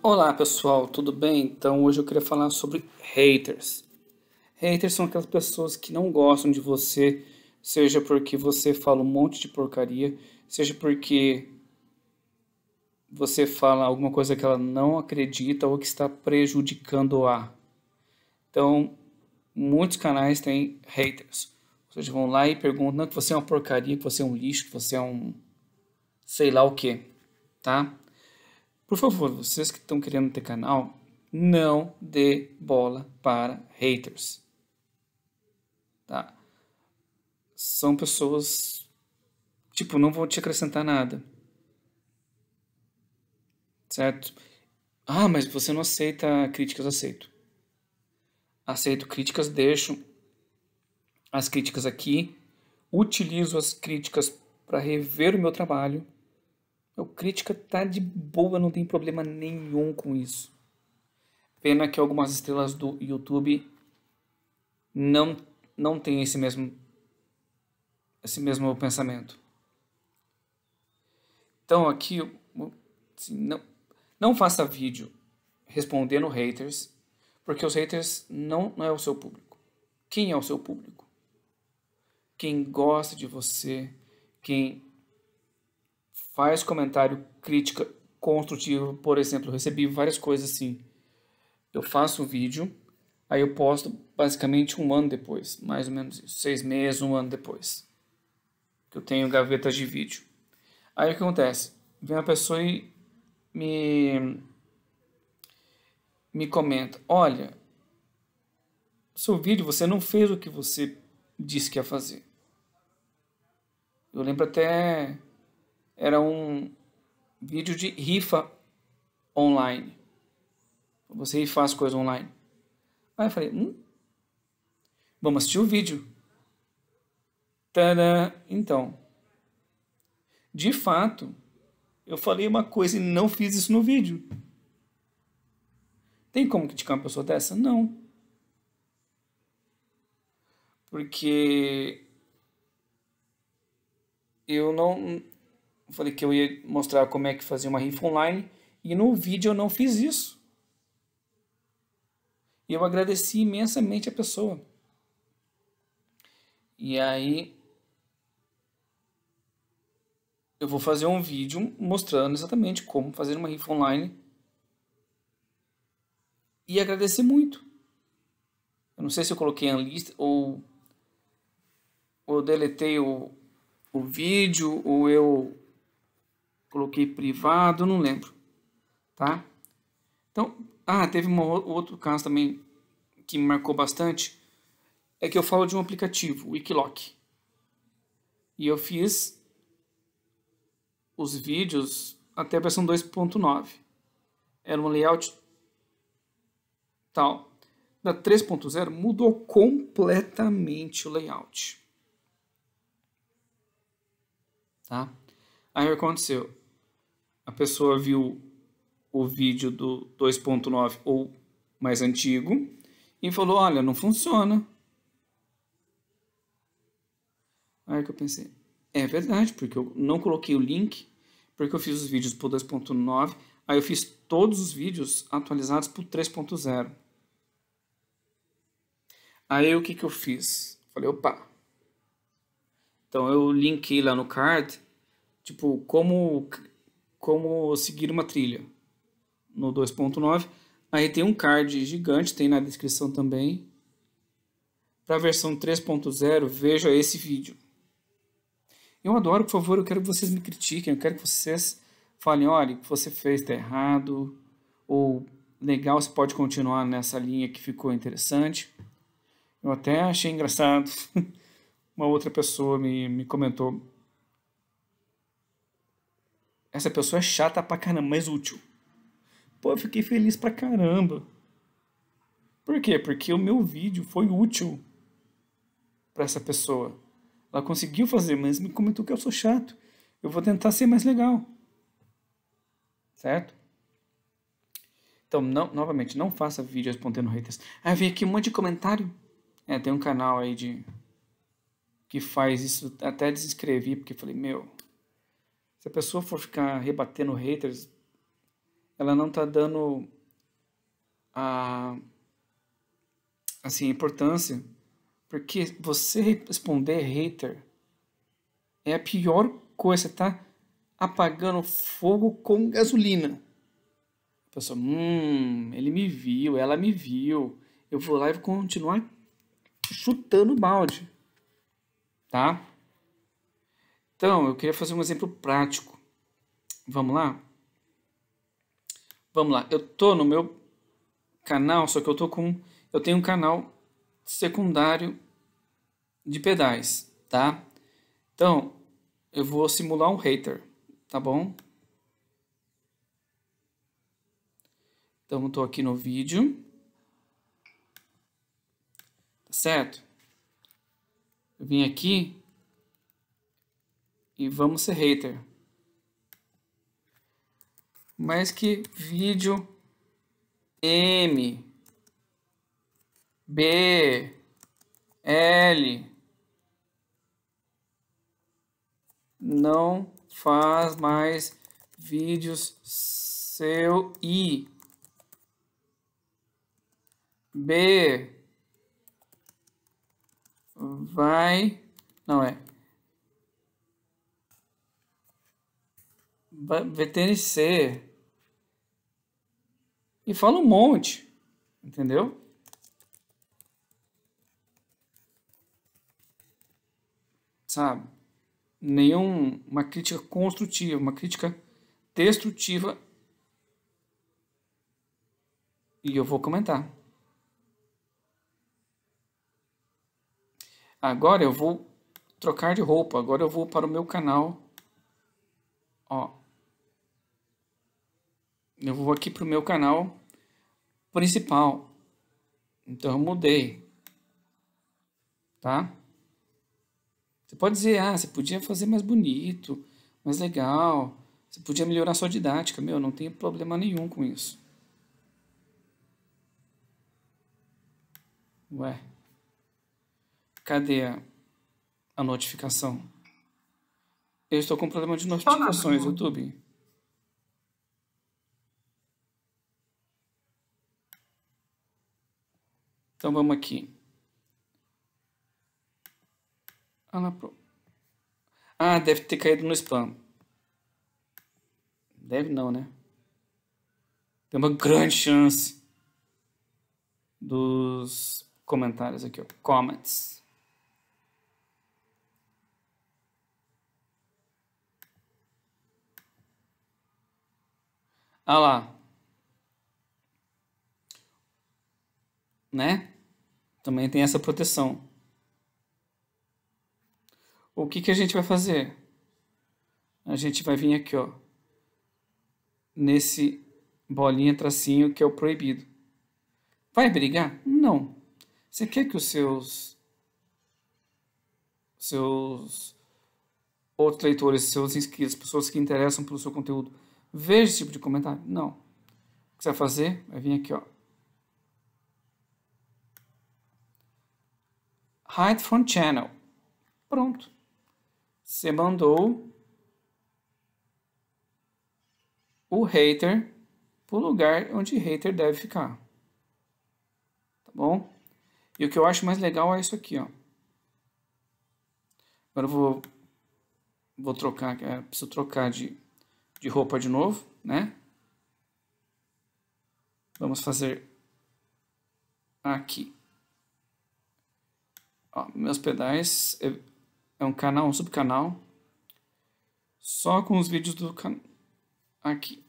Olá pessoal, tudo bem? Então hoje eu queria falar sobre haters. Haters são aquelas pessoas que não gostam de você, seja porque você fala um monte de porcaria, seja porque você fala alguma coisa que ela não acredita ou que está prejudicando a. Então, muitos canais têm haters. Vocês vão lá e perguntam que você é uma porcaria, que você é um lixo, que você é um sei lá o que, tá? Por favor, vocês que estão querendo ter canal, não dê bola para haters. Tá? São pessoas tipo, não vão te acrescentar nada. Certo? Ah, mas você não aceita críticas, aceito. Aceito críticas, deixo as críticas aqui, utilizo as críticas para rever o meu trabalho o Crítica tá de boa, não tem problema nenhum com isso. Pena que algumas estrelas do YouTube não, não têm esse mesmo, esse mesmo pensamento. Então aqui, assim, não, não faça vídeo respondendo haters, porque os haters não, não é o seu público. Quem é o seu público? Quem gosta de você, quem faz comentário, crítica construtiva. Por exemplo, eu recebi várias coisas assim. Eu faço um vídeo, aí eu posto basicamente um ano depois, mais ou menos isso, seis meses, um ano depois. Que eu tenho gavetas de vídeo. Aí o que acontece? Vem uma pessoa e me, me comenta: Olha, seu vídeo você não fez o que você disse que ia fazer. Eu lembro até era um vídeo de rifa online. Você rifar as coisas online. Aí eu falei, hum? Vamos assistir o vídeo. Tadã! Então, de fato, eu falei uma coisa e não fiz isso no vídeo. Tem como criticar uma pessoa dessa? Não. Porque eu não eu falei que eu ia mostrar como é que fazia uma rifa online e no vídeo eu não fiz isso. E eu agradeci imensamente a pessoa. E aí eu vou fazer um vídeo mostrando exatamente como fazer uma rifa online e agradecer muito. Eu não sei se eu coloquei na lista ou, ou deletei o, o vídeo ou eu Coloquei privado, não lembro. Tá? Então, ah, teve um outro caso também que me marcou bastante. É que eu falo de um aplicativo, o Wikiloc. E eu fiz os vídeos até a versão 2.9. Era um layout tal. Da 3.0 mudou completamente o layout. Tá? Aí o que aconteceu? a pessoa viu o vídeo do 2.9 ou mais antigo e falou: Olha, não funciona. Aí que eu pensei: É verdade, porque eu não coloquei o link, porque eu fiz os vídeos por 2.9, aí eu fiz todos os vídeos atualizados por 3.0. Aí o que, que eu fiz? Falei: opa. Então eu linkei lá no card, tipo, como como seguir uma trilha no 2.9. Aí tem um card gigante, tem na descrição também. Para a versão 3.0, veja esse vídeo. Eu adoro, por favor, eu quero que vocês me critiquem, eu quero que vocês falem, olha, o que você fez está errado, ou legal, você pode continuar nessa linha que ficou interessante. Eu até achei engraçado. Uma outra pessoa me, me comentou essa pessoa é chata pra caramba, mas útil. Pô, eu fiquei feliz pra caramba. Por quê? Porque o meu vídeo foi útil para essa pessoa. Ela conseguiu fazer, mas me comentou que eu sou chato. Eu vou tentar ser mais legal. Certo? Então, não, novamente, não faça vídeo respondendo haters. Ah, vi aqui um monte de comentário. É, tem um canal aí de que faz isso. Até desinscrevi, porque falei, meu, se a pessoa for ficar rebatendo haters, ela não está dando a assim, importância, porque você responder hater é a pior coisa, tá? Apagando fogo com gasolina. A pessoa, hum, ele me viu, ela me viu. Eu vou lá e vou continuar chutando balde, tá? Então, eu queria fazer um exemplo prático. Vamos lá? Vamos lá. Eu tô no meu canal, só que eu tô com eu tenho um canal secundário de pedais, tá? Então, eu vou simular um hater, tá bom? Então, eu tô aqui no vídeo. Tá certo? Eu vim aqui e vamos ser hater. Mas que vídeo M B L não faz mais vídeos seu I B vai não é VTNC. E fala um monte, entendeu? Sabe? Nenhuma crítica construtiva, uma crítica destrutiva. E eu vou comentar. Agora eu vou trocar de roupa. Agora eu vou para o meu canal. Ó, eu vou aqui para o meu canal principal. Então eu mudei. Tá? Você pode dizer, ah, você podia fazer mais bonito, mais legal. Você podia melhorar sua didática. Meu, não tem problema nenhum com isso. Ué. Cadê a, a notificação? Eu estou com problema de notificações, YouTube. Então vamos aqui. Ah, ah, deve ter caído no spam. Deve não, né? Tem uma grande chance dos comentários aqui, ó. Comments. Ah lá. né? Também tem essa proteção. O que, que a gente vai fazer? A gente vai vir aqui, ó, nesse bolinha tracinho que é o proibido. Vai brigar? Não. Você quer que os seus seus outros leitores, seus inscritos, pessoas que interessam pelo seu conteúdo, vejam esse tipo de comentário? Não. O que você vai fazer? Vai vir aqui, ó, hide from channel. Pronto. Você mandou o hater para o lugar onde o hater deve ficar. Tá bom? E o que eu acho mais legal é isso aqui, ó. Agora eu vou, vou trocar, é, preciso trocar de, de roupa de novo, né? Vamos fazer aqui. Ó, meus pedais é, é um canal, um subcanal, só com os vídeos do canal aqui.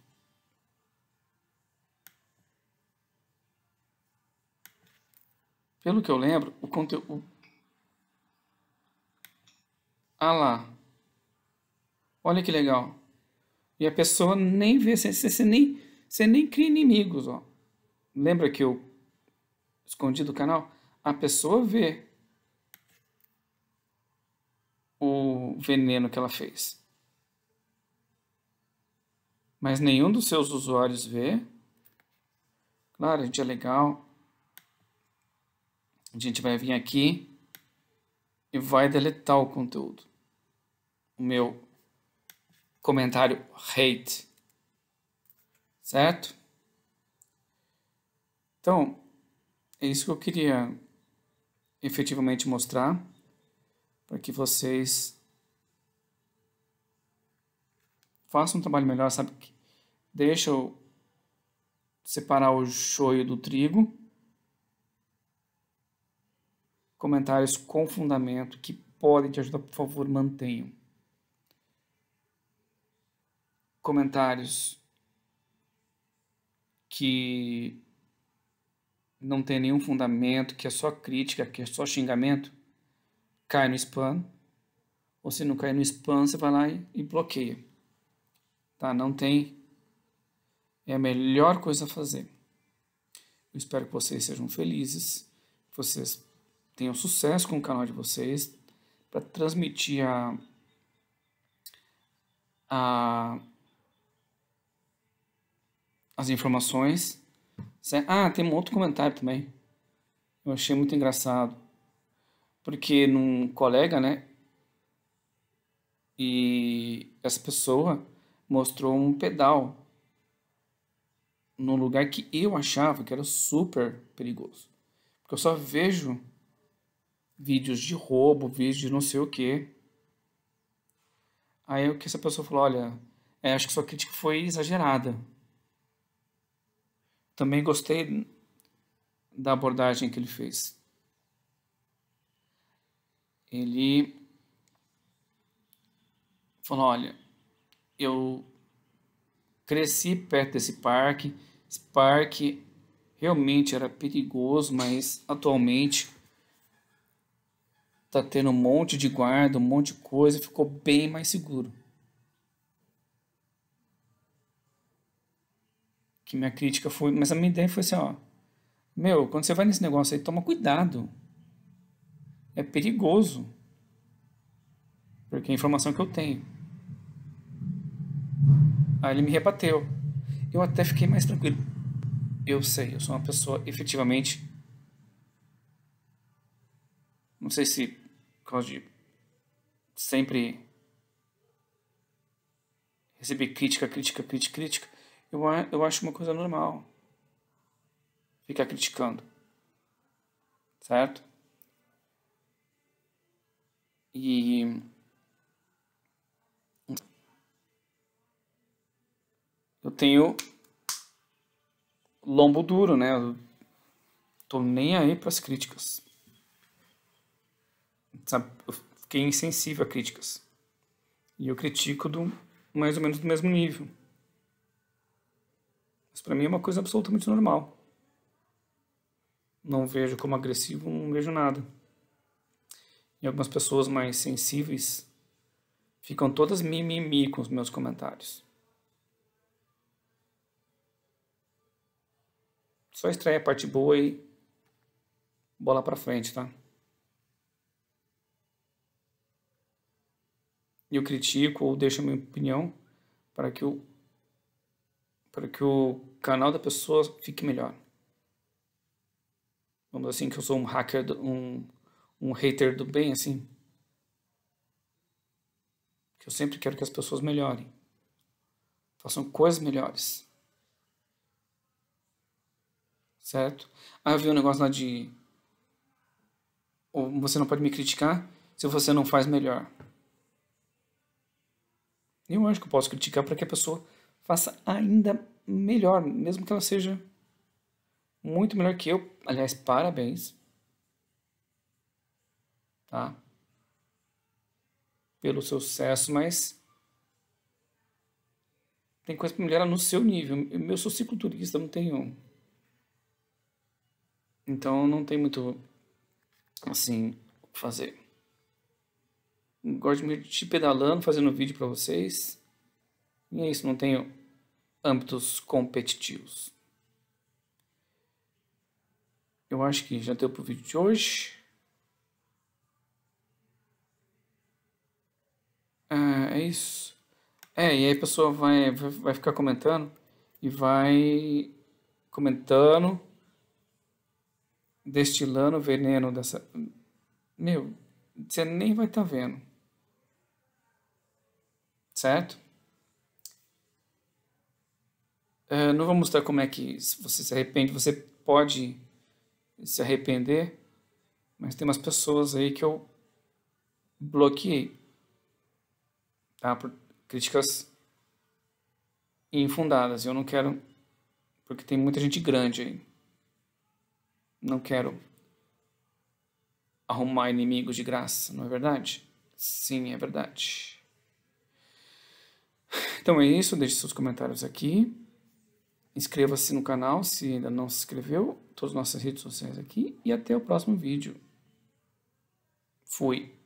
Pelo que eu lembro, o conteúdo... Ah lá. Olha que legal. E a pessoa nem vê, você, você, nem, você nem cria inimigos, ó. Lembra que eu escondi do canal? A pessoa vê o veneno que ela fez. Mas nenhum dos seus usuários vê. Claro, a gente é legal. A gente vai vir aqui e vai deletar o conteúdo. O meu comentário hate. Certo? Então, é isso que eu queria efetivamente mostrar para que vocês façam um trabalho melhor, sabe? Deixa eu separar o joio do trigo. Comentários com fundamento que podem te ajudar, por favor, mantenham. Comentários que não tem nenhum fundamento, que é só crítica, que é só xingamento, cai no spam. Ou se não cair no spam, você vai lá e, e bloqueia. Tá? Não tem. É a melhor coisa a fazer. Eu espero que vocês sejam felizes, que vocês tenham sucesso com o canal de vocês, para transmitir a, a, as informações. Ah, tem um outro comentário também. Eu achei muito engraçado porque num colega, né? E essa pessoa mostrou um pedal num lugar que eu achava que era super perigoso. Porque eu só vejo vídeos de roubo, vídeos de não sei o que. Aí o que essa pessoa falou, olha, é, acho que sua crítica foi exagerada. Também gostei da abordagem que ele fez ele falou: Olha, eu cresci perto desse parque, esse parque realmente era perigoso, mas atualmente tá tendo um monte de guarda, um monte de coisa, ficou bem mais seguro. Que minha crítica foi, mas a minha ideia foi assim, ó, meu, quando você vai nesse negócio aí, toma cuidado é perigoso. Porque é a informação que eu tenho. Aí ele me rebateu. Eu até fiquei mais tranquilo. Eu sei, eu sou uma pessoa efetivamente. Não sei se por causa de sempre receber crítica, crítica, crítica, crítica. Eu, eu acho uma coisa normal. Ficar criticando. Certo? E. Eu tenho lombo duro, né? Eu tô nem aí pras críticas. Sabe? Eu fiquei insensível a críticas. E eu critico do mais ou menos do mesmo nível. Mas para mim é uma coisa absolutamente normal. Não vejo como agressivo, não vejo nada e algumas pessoas mais sensíveis ficam todas mimimi com os meus comentários. Só extrai a parte boa e bola pra frente, tá? Eu critico ou deixo a minha opinião para que o para que o canal da pessoa fique melhor. Vamos assim que eu sou um hacker, um um hater do bem, assim. Que eu sempre quero que as pessoas melhorem. Façam coisas melhores. Certo? Ah, eu vi um negócio lá de. Ou você não pode me criticar se você não faz melhor. Eu acho que eu posso criticar para que a pessoa faça ainda melhor, mesmo que ela seja muito melhor que eu. Aliás, parabéns tá? pelo seu sucesso, mas tem coisa para melhorar no seu nível. Eu sou cicloturista, não tenho. Então não tem muito assim o que fazer. Gosto de me te pedalando, fazendo vídeo para vocês. E é isso, não tenho âmbitos competitivos. Eu acho que já deu pro vídeo de hoje. É É, e aí a pessoa vai, vai ficar comentando e vai comentando, destilando veneno dessa. Meu, você nem vai estar tá vendo. Certo? É, não vou mostrar como é que se você se arrepende, você pode se arrepender, mas tem umas pessoas aí que eu bloqueei tá? Por críticas infundadas. Eu não quero, porque tem muita gente grande aí. Não quero arrumar inimigos de graça, não é verdade? Sim, é verdade. Então é isso, deixe seus comentários aqui. Inscreva-se no canal se ainda não se inscreveu. Todas as nossas redes sociais aqui. E até o próximo vídeo. Fui.